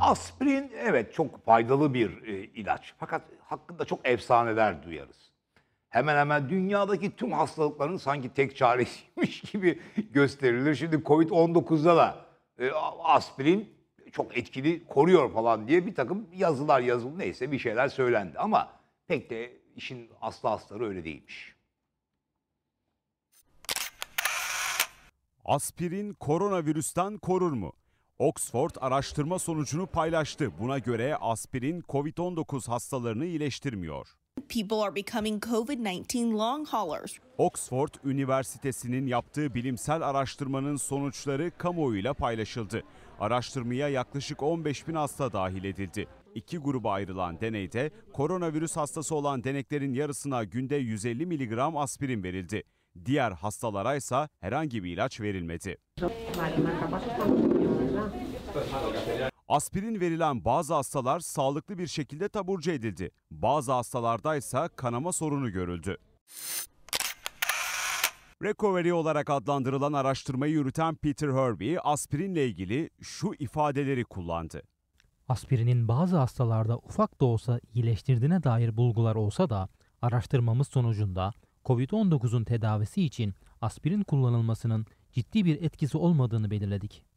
aspirin evet çok faydalı bir e, ilaç. Fakat hakkında çok efsaneler duyarız. Hemen hemen dünyadaki tüm hastalıkların sanki tek çaresiymiş gibi gösterilir. Şimdi Covid-19'da da e, aspirin çok etkili koruyor falan diye bir takım yazılar yazıldı neyse bir şeyler söylendi. Ama pek de işin aslı astarı öyle değilmiş. Aspirin koronavirüsten korur mu? Oxford araştırma sonucunu paylaştı. Buna göre aspirin COVID-19 hastalarını iyileştirmiyor. People are becoming COVID-19 long haulers. Oxford Üniversitesi'nin yaptığı bilimsel araştırmanın sonuçları kamuoyuyla paylaşıldı. Araştırmaya yaklaşık 15 bin hasta dahil edildi. İki gruba ayrılan deneyde koronavirüs hastası olan deneklerin yarısına günde 150 mg aspirin verildi. Diğer hastalara ise herhangi bir ilaç verilmedi. Aspirin verilen bazı hastalar sağlıklı bir şekilde taburcu edildi. Bazı hastalarda ise kanama sorunu görüldü. Recovery olarak adlandırılan araştırmayı yürüten Peter Hervey, aspirinle ilgili şu ifadeleri kullandı. Aspirinin bazı hastalarda ufak da olsa iyileştirdiğine dair bulgular olsa da araştırmamız sonucunda COVID-19'un tedavisi için aspirin kullanılmasının ciddi bir etkisi olmadığını belirledik.